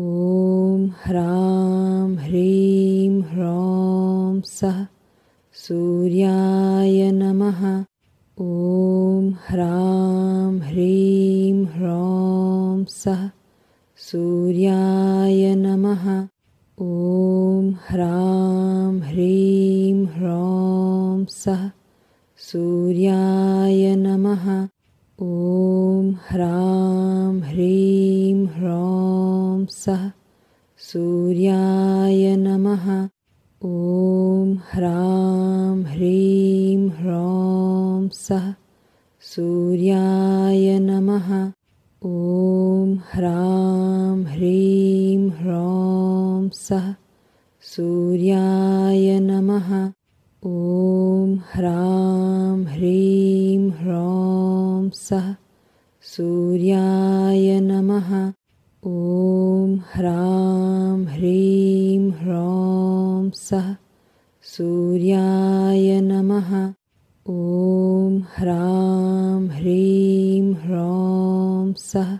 ॐ ह्रां ह्रीं ह्रौं सः सूर्याय नमः ॐ ह्रां ह्रीं ह्रौं सः सूर्याय नमः ॐ ह्रां ह्रीं ह्रौं सः सूर्याय नमः ॐ ह्रां ह्रीं ह्रौ सः सूर्याय नमः ॐ ह्रां ह्रीं ह्रौं सः सूर्याय नमः ॐ ह्रां ह्रीं ह्रौं सः सूर्याय नमः ॐ ह्रां ह्रीं ह्रौं सः सूर्याय नमः ह्रां ह्रीं ह्रौं सः सूर्याय नमः ॐ ह्रां ह्रीं ह्रौं सः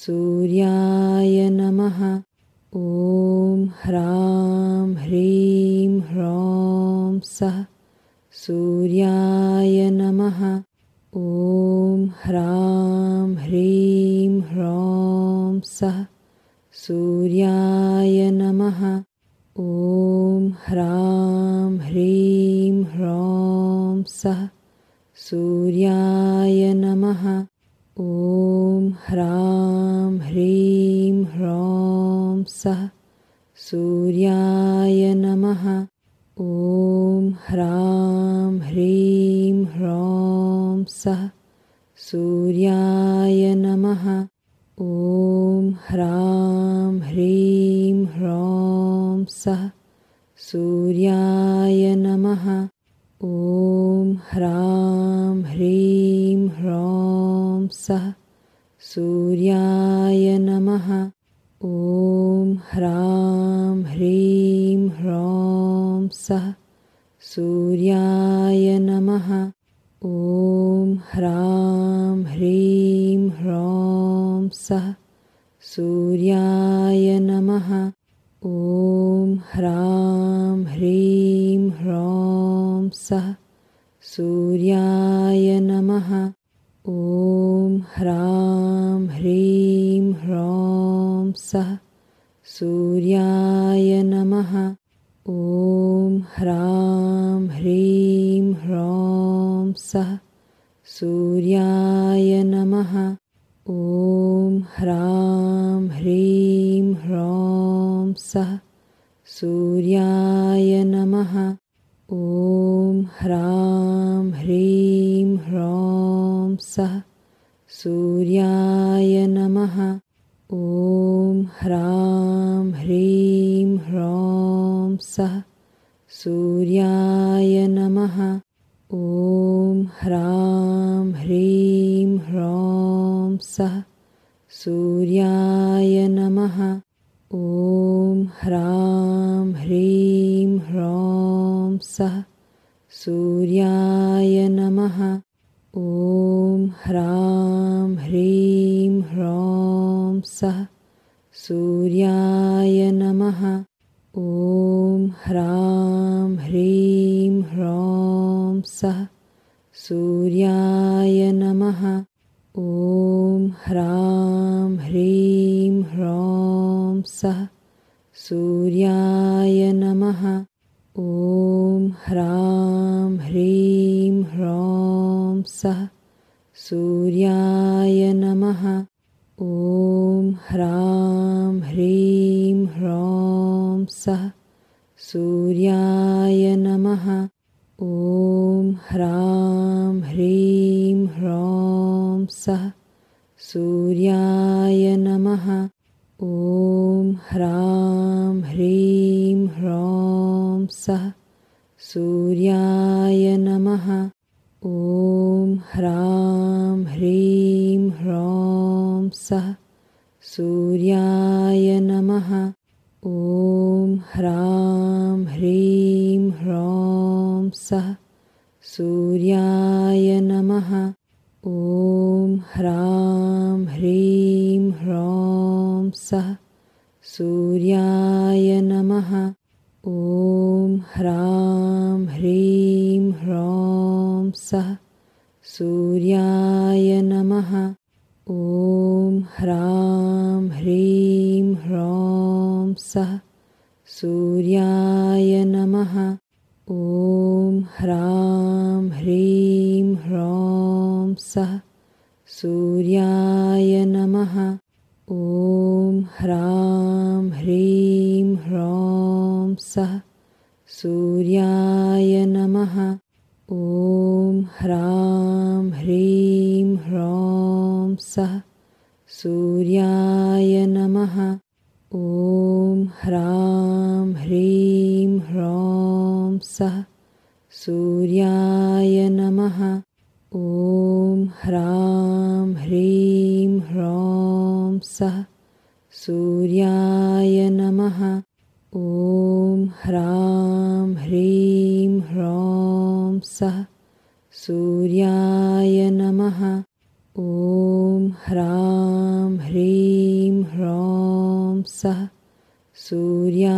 सूर्याय नमः ॐ ह्रां ह्रीं ह्रौं सः सूर्याय नमः ॐ ह्रां ह्रीं ह्रौं सः सूर्याय नमः ॐ ह्रां ह्रीं ह्रौं सः सूर्याय नमः ॐ ह्रां ह्रीं ह्रौं सः सूर्याय नमः ॐ ह्रां ह्रीं ह्रौं सः सूर्याय नमः ॐ ह्रां ह्रीं ह्रौं सः सूर्याय नमः ॐ ह्रां ह्रीं ह्रौं सः सूर्याय नमः ॐ ह्रां ह्रीं ह्रौं सः सूर्याय नमः ॐ ह्रां ह्रीं ह्रौं सः सूर्याय नमः ॐ ह्रां ह्रीं ह्रौं सः सूर्याय नमः ॐ ह्रां ह्रीं ह्रौं सः सूर्याय नमः ॐ ह्रां ह्रीं ह्रौं ॐ सः सूर्याय नमः ॐ ह्रां ह्रीं ह्रौं सः सूर्याय नमः ॐ ह्रां ह्रीं ह्रौं सः सूर्याय नमः ॐ ह्रां ह्रीं ह्रौं सः सूर्याय नमः ह्रां ह्रीं ह्रौं सः सूर्याय नमः ॐ ह्रां ह्रीं ह्रौं सः सूर्याय नमः ॐ ह्रां ह्रीं ह्रौं सः सूर्याय नमः ॐ ह्रां ह्रीं ह्रौं सः सूर्याय नमः ॐ ह्रां ह्रीं ह्रौं सः सूर्याय नमः ॐ ह्रां ह्रीं ह्रौं सः सूर्याय नमः ॐ ह्रां ह्रीं ह्रौं सः सूर्याय नमः ॐ ह्रां ह्रीं ह्रौं सः सूर्याय नमः ॐ ह्रां ह्रीं ह्रौं सः सूर्याय नमः ॐ ह्रां ह्रीं ह्रौं सः सूर्याय नमः ॐ ह्रां ह्रीं सः सूर्याय नमः ॐ ह्रां ह्रीं ह्रौं सः सूर्याय नमः ॐ ह्रां ह्रीं ह्रौं सः सूर्याय नमः ॐ ह्रां ह्रीं ह्रौं सः सूर्याय नमः ह्रां ह्रीं ह्रौं सः सूर्याय नमः ॐ ह्रां ह्रीं ह्रौं सः सूर्याय नमः ॐ ह्रां ह्रीं ह्रौं सः सूर्याय नमः ॐ ह्रां ह्रीं ह्रौं सः सूर्याय नमः ॐ ह्रां ह्रीं ह्रौं सः सूर्याय नमः ॐ ह्रां ह्रीं ह्रौं सः सूर्याय नमः ॐ ह्रां ह्रीं ह्रौं सः सूर्या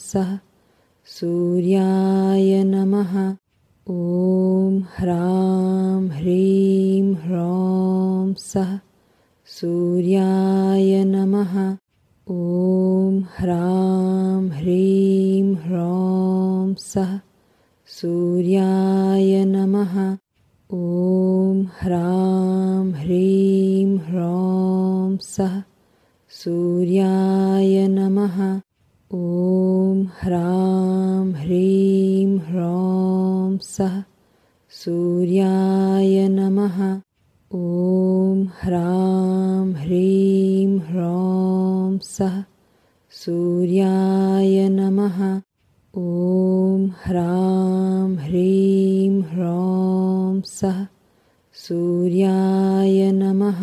सह सूर्याय नमः ॐ ह्रां ह्रीं ह्रौं सः सूर्याय नमः ॐ ह्रां ह्रीं ह्रौं सः सूर्याय नमः ॐ ह्रां ह्रीं ह्रौं सः सूर्याय नमः ॐ ह्रां ह्रीं ह्रौं सः सूर्याय नमः ॐ ह्रां ह्रीं ह्रौं सः सूर्याय नमः ॐ ह्रां ह्रीं ह्रौं सः सूर्याय नमः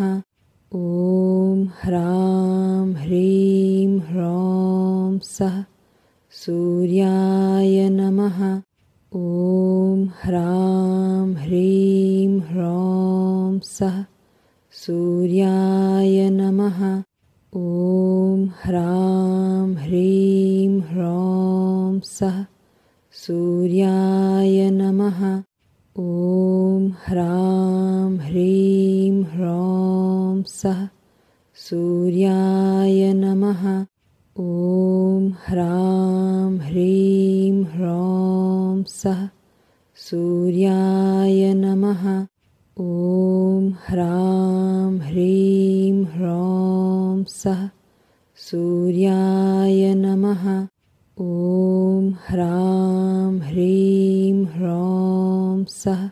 ॐ ह्रां ह्रीं ह्रौं सः सूर्याय नमः ॐ ह्रां ह्रीं ह्रौं सः सूर्याय नमः ॐ ह्रां ह्रीं ह्रौं सः सूर्याय नमः ॐ ह्रां ह्रीं ह्रौं सः सूर्याय नमः ॐ ह्रां ह्रीं ह्रौं सः सूर्याय नमः ॐ ह्रां ह्रीं ह्रौं सः सूर्याय नमः ॐ ह्रां ह्रीं ह्रौं सः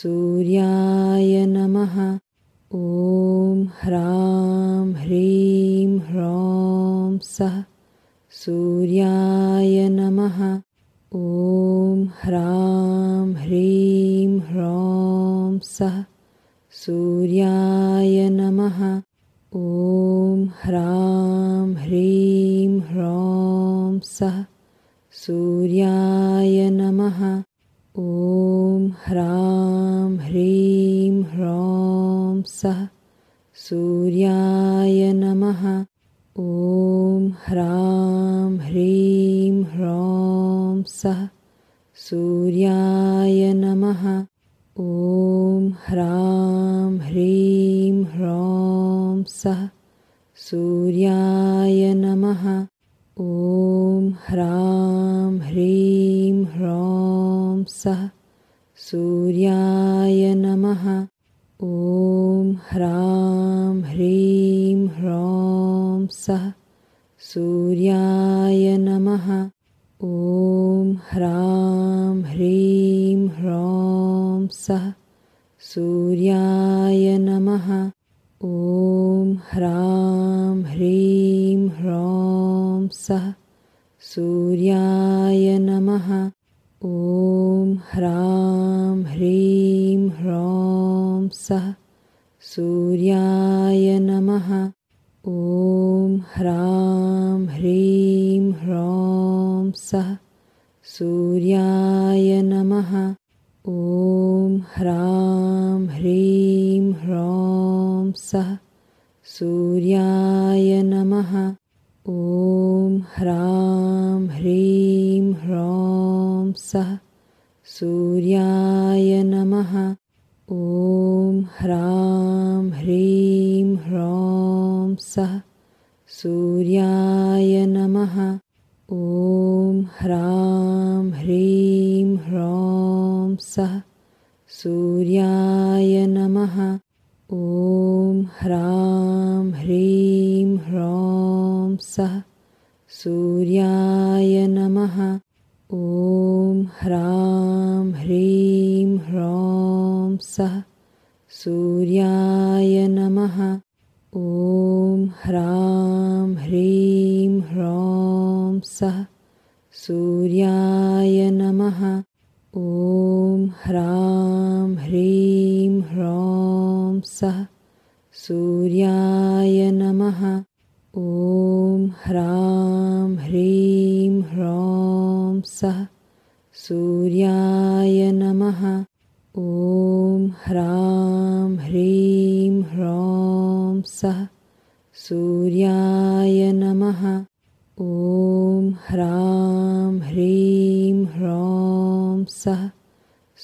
सूर्याय नमः ॐ ह्रां ह्रीं ह्रौं सः सूर्याय नमः ॐ ह्रां ह्रीं ह्रौं सः सूर्याय नमः ॐ ह्रां ह्रीं ह्रौं सः सूर्याय नमः ॐ ह्रां ह्रीं ह्रौं सः सूर्याय नमः ह्रां ह्रीं ह्रौं सः सूर्याय नमः ॐ ह्रां ह्रीं ह्रौं सः सूर्याय नमः ॐ ह्रां ह्रीं ह्रौं सः सूर्याय नमः ॐ ह्रां ह्रीं ह्रौं सः सूर्याय नमः ॐ ह्रां ह्रीं ह्रौं सः सूर्याय नमः ॐ ह्रां ह्रीं ह्रौं सः सूर्याय नमः ॐ ह्रां ह्रीं ह्रौं सः सूर्याय नमः ॐ ह्रां ह्रीं ह्रौं सः सूर्याय नमः ॐ ह्रां ह्रीं ह्रौं सः सूर्याय नमः ॐ ह्रां ह्रीं ह्रौं सः सूर्याय नमः ॐ ह्रां ह्रीं ह्रौं सः सूर्याय नमः ॐ ह्रां ह्रीं ह्रौं सः सूर्याय नमः ॐ ह्रां ह्रीं ह्रौं सः सूर्याय नमः ॐ ह्रां ह्रीं ह्रौं सः सूर्याय नमः ॐ ह्रां ह्रीं ह्रौं सः सूर्याय नमः ॐ ह्रां ह्रीं ह्रौं सः सूर्याय नमः ॐ ह्रां ह्रीं ह्रौं सः सूर्याय नमः ॐ ह्रां ह्रीं ह्रौं सः सूर्याय नमः ॐ ह्रां ह्रीं ह्रौं सः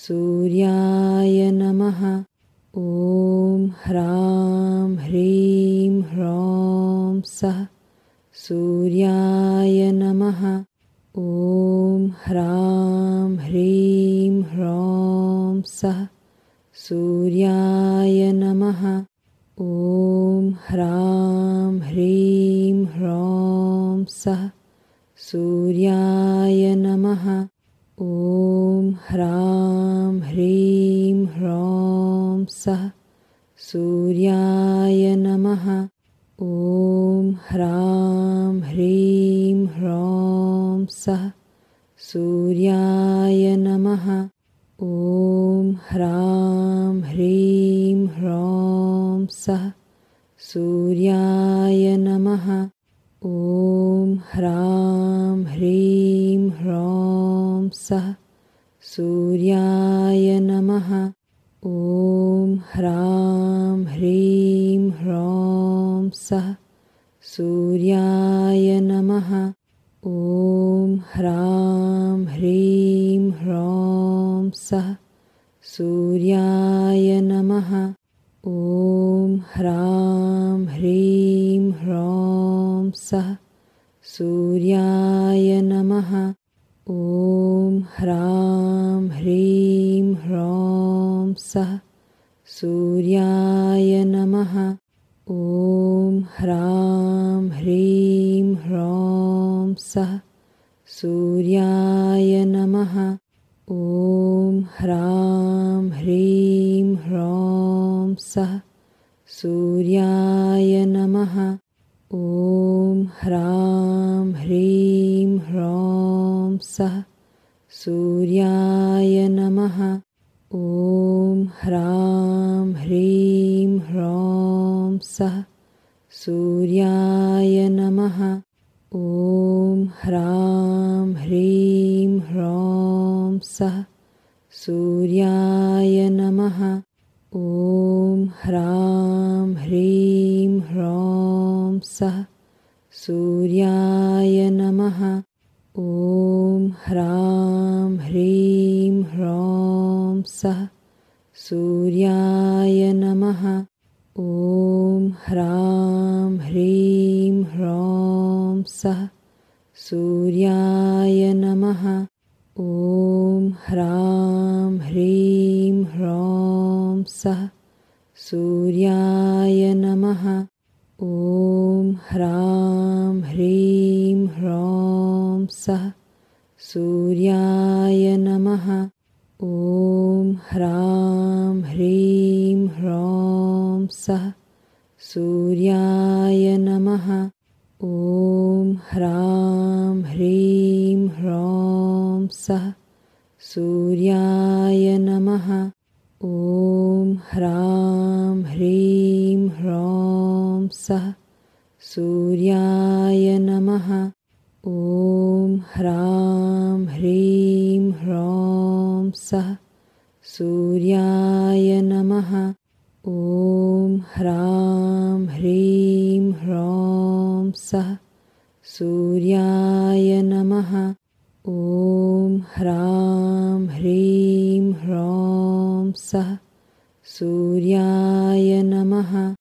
सूर्याय नमः ॐ ह्रां ह्रीं ह्रौं सः सूर्याय नमः ॐ ह्रां ह्रीं ह्रौं सः सूर्याय नमः ॐ ॐ ह्रां ह्रीं ह्रौं सः सूर्याय नमः ॐ ह्रां ह्रीं ह्रौं सः सूर्याय नमः ॐ ह्रां ह्रीं ह्रौं सः सूर्याय नमः ॐ ह्रां ह्रीं ह्रौं सः सूर्याय नमः ॐ ह्रां ह्रीं ह्रौं सः सूर्याय नमः ॐ ह्रां ह्रीं ह्रौं सः सूर्याय नमः ॐ ह्रां ह्रीं ह्रौं सः सूर्याय नमः ॐ ह्रां ह्रीं ह्रौं सः सूर्याय नमः ॐ ह्रां ह्रीं ह्रौं सः सूर्याय नमः ॐ ह्रां ह्रीं ह्रौं सः सूर्याय नमः ॐ ह्रां ह्रीं ह्रौं सः सूर्याय नमः ॐ ह्रां ह्रीं ह्रौं सः सूर्याय नमः ॐ ह्रां ह्रीं ह्रौं सः सूर्याय नमः ॐ ह्रां ह्रीं ह्रौं सः सूर्याय नमः ॐ ह्रां ह्रीं ह्रौं सः सूर्याय नमः ॐ ह्रां ह्रीं ह्रौं सः सूर्याय नमः ॐ ह्रां ह्रीं ह्रौं सः सूर्याय नमः ॐ ह्रां ह्रीं ह्रौं सः सूर्याय नमः ॐ ह्रां ह्रीं ह्रौं सः सूर्याय नमः ॐ ह्रां ह्रीं ह्रौं सः सूर्याय नमः ॐ ह्रां ह्रीं ह्रौं सः सूर्याय नमः ह्रां ह्रीं ह्रौं सः सूर्याय नमः ॐ ह्रां ह्रीं ह्रौं सः सूर्याय नमः ॐ ह्रां ह्रीं ह्रौं सः सूर्याय नमः ॐ ह्रां ह्रीं ह्रौं सः सूर्याय नमः